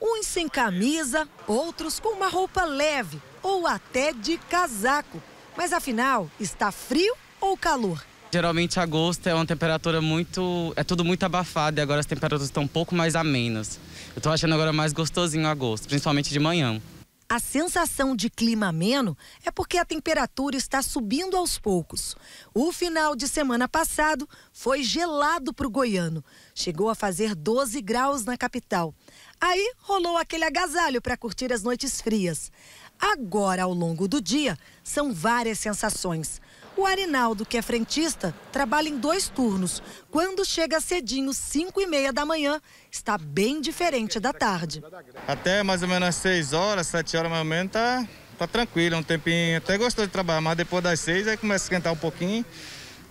Uns sem camisa, outros com uma roupa leve ou até de casaco. Mas afinal, está frio ou calor? Geralmente agosto é uma temperatura muito. é tudo muito abafado e agora as temperaturas estão um pouco mais amenas. Eu estou achando agora mais gostosinho agosto, principalmente de manhã. A sensação de clima ameno é porque a temperatura está subindo aos poucos. O final de semana passado foi gelado para o goiano. Chegou a fazer 12 graus na capital. Aí rolou aquele agasalho para curtir as noites frias. Agora, ao longo do dia, são várias sensações. O Arinaldo, que é frentista, trabalha em dois turnos. Quando chega cedinho, 5 e meia da manhã, está bem diferente da tarde. Até mais ou menos às 6 horas, 7 horas mais ou menos, tá, tá tranquilo. É um tempinho até é gostoso de trabalhar, mas depois das 6 aí começa a esquentar um pouquinho.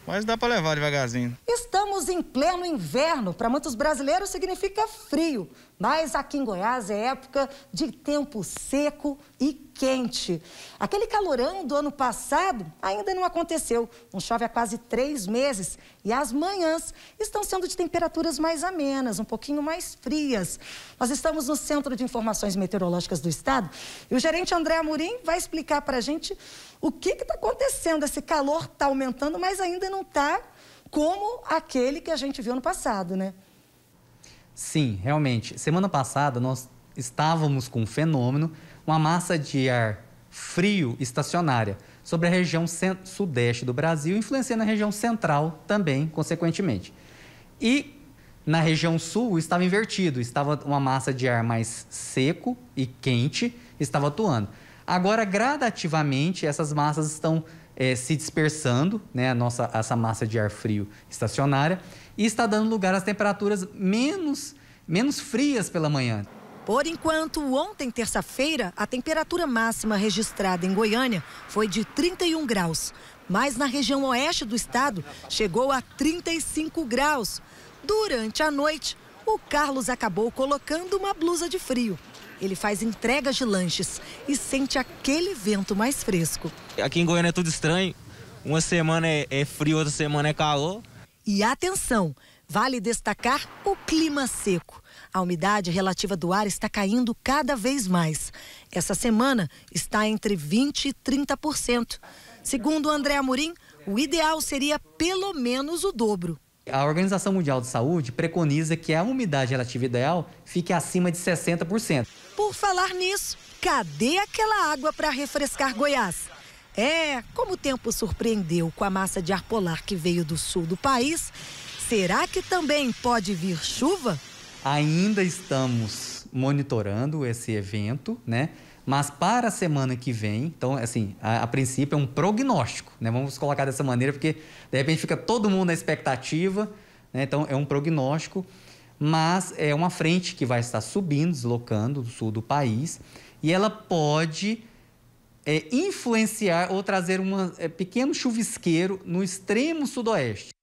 Mas dá para levar devagarzinho. Estamos em pleno inverno. Para muitos brasileiros significa frio. Mas aqui em Goiás é época de tempo seco e quente. Aquele calorão do ano passado ainda não aconteceu. Não chove há quase três meses e as manhãs estão sendo de temperaturas mais amenas, um pouquinho mais frias. Nós estamos no Centro de Informações Meteorológicas do Estado e o gerente André Amorim vai explicar para a gente o que está acontecendo. Esse calor está aumentando, mas ainda não está como aquele que a gente viu no passado, né? Sim, realmente. Semana passada nós estávamos com um fenômeno uma massa de ar frio estacionária sobre a região sudeste do Brasil, influenciando a região central também, consequentemente. E na região sul estava invertido, estava uma massa de ar mais seco e quente estava atuando. Agora, gradativamente, essas massas estão é, se dispersando, né, nossa, essa massa de ar frio estacionária, e está dando lugar às temperaturas menos, menos frias pela manhã. Por enquanto, ontem, terça-feira, a temperatura máxima registrada em Goiânia foi de 31 graus, mas na região oeste do estado chegou a 35 graus. Durante a noite, o Carlos acabou colocando uma blusa de frio. Ele faz entregas de lanches e sente aquele vento mais fresco. Aqui em Goiânia é tudo estranho. Uma semana é, é frio, outra semana é calor. E atenção! Vale destacar o clima seco. A umidade relativa do ar está caindo cada vez mais. Essa semana está entre 20% e 30%. Segundo André Amorim, o ideal seria pelo menos o dobro. A Organização Mundial de Saúde preconiza que a umidade relativa ideal fique acima de 60%. Por falar nisso, cadê aquela água para refrescar Goiás? É, como o tempo surpreendeu com a massa de ar polar que veio do sul do país, Será que também pode vir chuva? Ainda estamos monitorando esse evento, né? Mas para a semana que vem, então, assim, a, a, princípio é um prognóstico, né? Vamos colocar dessa maneira, porque de repente fica todo mundo na expectativa, né? Então é um prognóstico, mas é uma frente que vai estar subindo, deslocando do sul do país, e ela pode é, influenciar ou trazer um é, pequeno chuvisqueiro no extremo sudoeste.